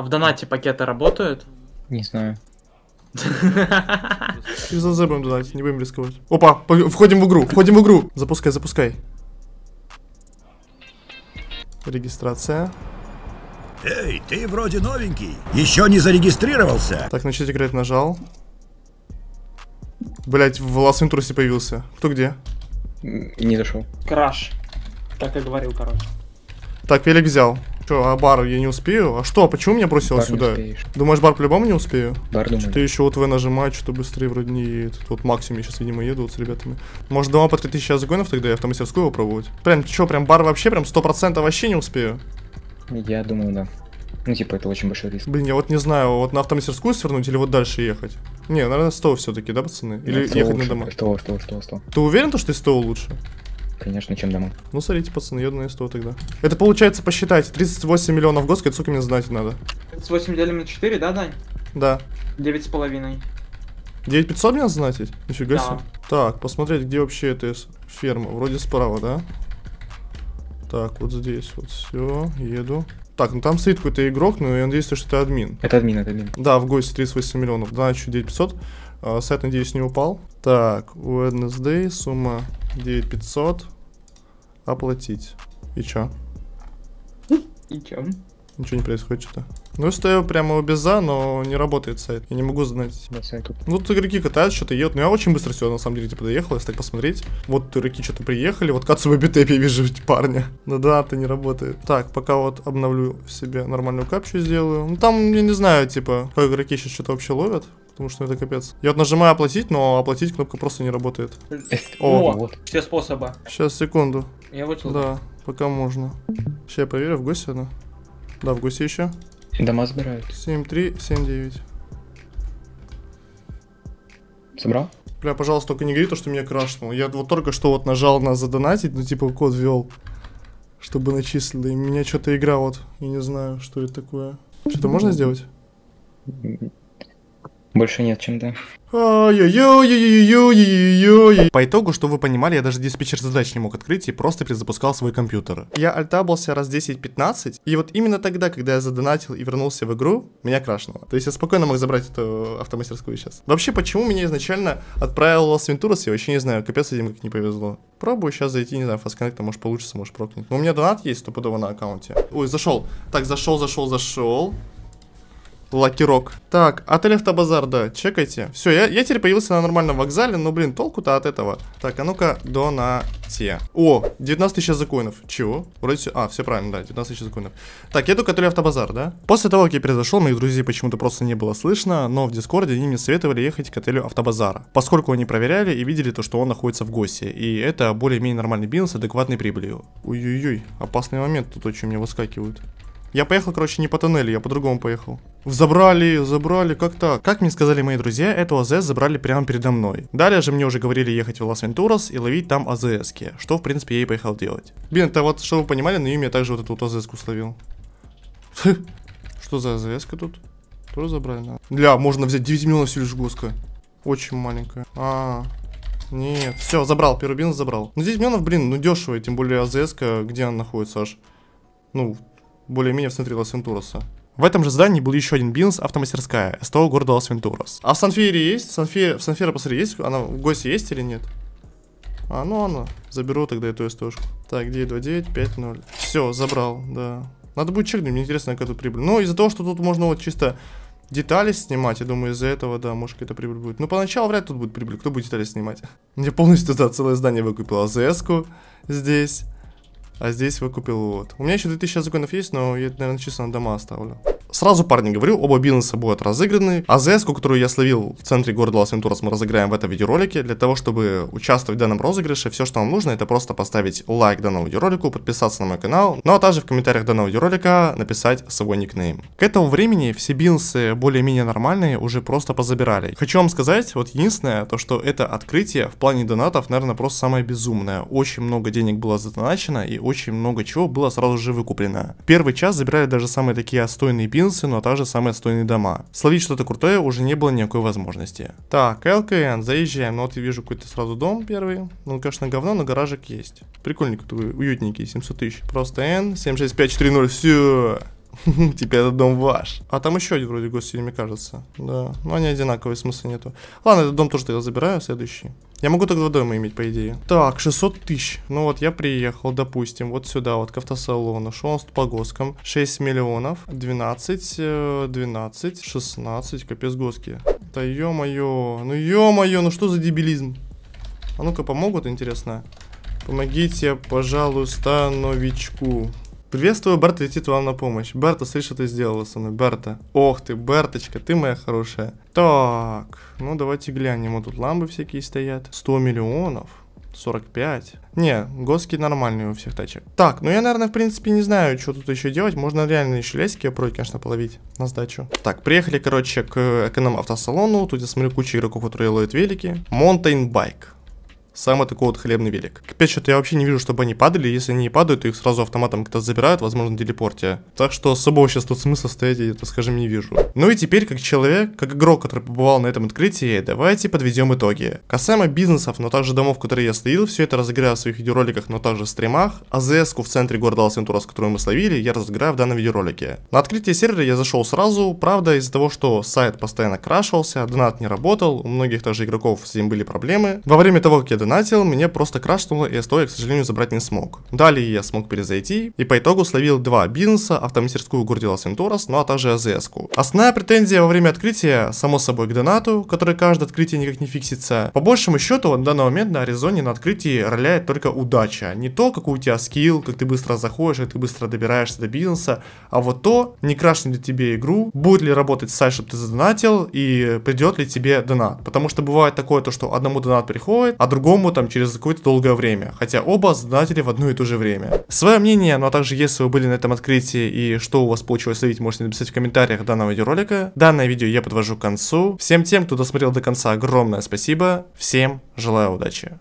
А в донате пакеты работают? Не знаю. Через НЗ будем донатить, не будем рисковать. Опа, входим в игру, входим в игру. Запускай, запускай. Регистрация. Эй, ты вроде новенький. Еще не зарегистрировался. Так, начать играть нажал. Блять, в Лас Интрусе появился. Кто где? Не зашел. Краш. Как я говорил, короче. Так, велик взял. Что, а бар я не успею? А что, почему меня бросило бар сюда? Думаешь, бар по-любому не успею? Бар Что-то еще вот вы нажимаю, что-то быстрее вроде не едет. Вот Максим сейчас, видимо, еду вот с ребятами. Может, дома по 3000 загонов тогда я автомастерскую попробовать? Прям, что, прям бар вообще, прям 100% вообще не успею? Я думаю, да. Ну, типа, это очень большой риск. Блин, я вот не знаю, вот на автомастерскую свернуть или вот дальше ехать? Не, наверное, стол все-таки, да, пацаны? Или Нет, ехать лучше. на дома? Стол, стол, стол, стол. Ты уверен, что ты стол лучше? Конечно, чем дома. Ну, смотрите, пацаны, еду на 100 тогда. Это получается посчитать. 38 миллионов в год, сколько мне знать надо? 38 делим на 4, да, Дань? Да. 9,5. 9500 мне знать? Нифига да. себе. Так, посмотреть, где вообще эта ферма. Вроде справа, да? Так, вот здесь вот все, еду. Так, ну там стоит какой-то игрок, но ну, я надеюсь, что это админ. Это админ, это админ. Да, в гости 38 миллионов, да, еще 9500. А, сайт, надеюсь, не упал. Так, Wednesday, сумма 9500. Оплатить. И чё? И чё? Ничего не происходит что-то. Ну, я стою прямо у беза, но не работает сайт. Я не могу знать. Да, ну, тут игроки катаются, что-то едут. Ну, я очень быстро все, на самом деле, типа, доехал, если так посмотреть. Вот игроки что-то приехали. Вот Кацуба Битеп, я вижу эти парня. Ну да, это не работает. Так, пока вот обновлю себе нормальную капчу сделаю. Ну, там, я не знаю, типа, какой игроки сейчас что-то вообще ловят потому что это капец. Я вот нажимаю оплатить, но оплатить кнопка просто не работает. О, все способы. Сейчас, секунду. Я вытянул. Да, пока можно. Сейчас я проверю, в гости она. Да, в гости еще. Дома забирают. 7-3-7-9. Собрал? Бля, пожалуйста, только не говори то, что меня крашнуло. Я вот только что вот нажал на задонатить, ну типа код ввел, чтобы начислили. И меня что-то игра вот, я не знаю, что это такое. Что-то можно сделать? М-м-м. Больше нет, чем то По итогу, что вы понимали, я даже диспетчер задач не мог открыть и просто перезапускал свой компьютер. Я альтабился раз 10-15, и вот именно тогда, когда я задонатил и вернулся в игру, меня крашнуло. То есть я спокойно мог забрать эту автомастерскую сейчас. Вообще, почему меня изначально отправил Лос Вентурас, я вообще не знаю, капец с этим как не повезло. Пробую сейчас зайти, не знаю, в FastConnect, может получится, может прокнет. Но у меня донат есть стопудово на аккаунте. Ой, зашел. Так, зашел, зашел, зашел лакирок. Так, отель Автобазар, да, чекайте. Все, я, я теперь появился на нормальном вокзале, но, блин, толку-то от этого. Так, а ну-ка, донате. О, 19 тысяч законов. Чего? Вроде все... А, все правильно, да, 19 тысяч законов. Так, я иду к отелю Автобазар, да? После того, как я произошел, моих друзей почему-то просто не было слышно, но в Дискорде они мне советовали ехать к отелю Автобазара, поскольку они проверяли и видели то, что он находится в гости, и это более-менее нормальный бизнес с адекватной прибылью. Ой-ой-ой, опасный момент тут очень мне выскакивают. Я поехал, короче, не по тоннелю, я по-другому поехал. Забрали, забрали, как так? Как мне сказали мои друзья, эту АЗС забрали прямо передо мной. Далее же мне уже говорили ехать в Лас-Вентурас и ловить там АЗСки, что, в принципе, я и поехал делать. Блин, это вот, чтобы вы понимали, на Юме я также вот эту вот АЗСку словил. Что за АЗСка тут? Тоже забрали, да? Бля, можно взять 9 миллионов всего лишь госка. Очень маленькая. А, Нет, все, забрал, первый бизнес забрал. Ну, здесь миллионов, блин, ну дешево, тем более АЗС, где она находится аж. Ну, более-менее в центре Лас-Вентураса. В этом же здании был еще один бизнес, автомастерская, СТО города лас вентурос А в Санфире есть? Санфи... В Санфире посмотри, есть? Она в гости есть или нет? А, ну она. Заберу тогда эту СТОшку. Так, 929, 50. Все, забрал, да. Надо будет чекнуть, мне интересно, как тут прибыль. Ну из-за того, что тут можно вот чисто детали снимать. Я думаю, из-за этого, да, может, какая-то прибыль будет. Но ну, поначалу вряд ли тут будет прибыль. Кто будет детали снимать? Мне полностью, туда целое здание выкупил. АЗС-ку здесь а здесь выкупил вот. У меня еще 2000 законов есть, но я, наверное, чисто на дома оставлю. Сразу, парни, говорю, оба бизнеса будут разыграны. азс которую я словил в центре города Лас-Вентурас, мы разыграем в этом видеоролике. Для того, чтобы участвовать в данном розыгрыше, все, что вам нужно, это просто поставить лайк данному видеоролику, подписаться на мой канал, ну а также в комментариях данного видеоролика написать свой никнейм. К этому времени все бизнесы более-менее нормальные уже просто позабирали. Хочу вам сказать, вот единственное, то что это открытие в плане донатов, наверное, просто самое безумное. Очень много денег было задоначено и очень много чего было сразу же выкуплено. Первый час забирали даже самые такие отстойные бизнесы, Винсы, но также самые отстойные дома. Словить что-то крутое уже не было никакой возможности. Так, ЛКН, заезжаем. Ну вот я вижу какой-то сразу дом первый. Ну, конечно, говно, но гаражик есть. Прикольненький такой, уютненький, 700 тысяч. Просто N, 76540, все. Теперь этот дом ваш. А там еще один вроде гостиль, мне кажется. Да, но ну, они одинаковые, смысла нету. Ладно, этот дом тоже я забираю, следующий. Я могу так два дома иметь, по идее. Так, 600 тысяч. Ну вот, я приехал, допустим, вот сюда, вот к автосалону. Что у нас тут по госкам? 6 миллионов, 12, 12, 16, капец госки. Да ё-моё, ну ё-моё, ну что за дебилизм? А ну-ка, помогут, интересно? Помогите, пожалуйста, новичку. Приветствую, Берта летит вам на помощь. Барта, смотри, что ты сделала со мной, Берта. Ох ты, Барточка, ты моя хорошая. Так, ну давайте глянем. Вот тут ламбы всякие стоят. 100 миллионов. 45. Не, госки нормальные у всех тачек. Так, ну я, наверное, в принципе, не знаю, что тут еще делать. Можно реально еще лесики опробовать, конечно, половить на сдачу. Так, приехали, короче, к эконом-автосалону. Тут я смотрю кучу игроков, которые ловят велики. Mountain Bike самый такой вот хлебный велик. Опять что-то я вообще не вижу, чтобы они падали. Если они не падают, то их сразу автоматом кто-то забирают, возможно, телепорте. Так что особого сейчас тут смысла стоять, я, так скажем, не вижу. Ну и теперь, как человек, как игрок, который побывал на этом открытии, давайте подведем итоги. Касаемо бизнесов, но также домов, которые я следил, все это разыграю в своих видеороликах, но также в стримах. АЗС-ку в центре города Алсентурас, которую мы словили, я разыграю в данном видеоролике. На открытие сервера я зашел сразу, правда, из-за того, что сайт постоянно крашивался, донат не работал, у многих также игроков с ним были проблемы. Во время того, как я донатил, мне просто крашнуло, и СТО я, к сожалению, забрать не смог. Далее я смог перезайти, и по итогу словил два Бинса, автомастерскую Гурдила Сентурас, ну а также АЗС-ку. Основная претензия во время открытия, само собой, к донату, который каждое открытие никак не фиксится. По большему счету, на данный момент на Аризоне на открытии роляет только удача. Не то, какой у тебя скилл, как ты быстро заходишь, как ты быстро добираешься до бизнеса, а вот то, не крашнет ли тебе игру, будет ли работать сайт, чтобы ты задонатил, и придет ли тебе донат. Потому что бывает такое то, что одному донат приходит, а другому по-другому там через какое-то долгое время, хотя оба задатели в одно и то же время. Свое мнение, ну а также если вы были на этом открытии и что у вас получилось видеть, можете написать в комментариях данного видеоролика. Данное видео я подвожу к концу. Всем тем, кто досмотрел до конца, огромное спасибо. Всем желаю удачи.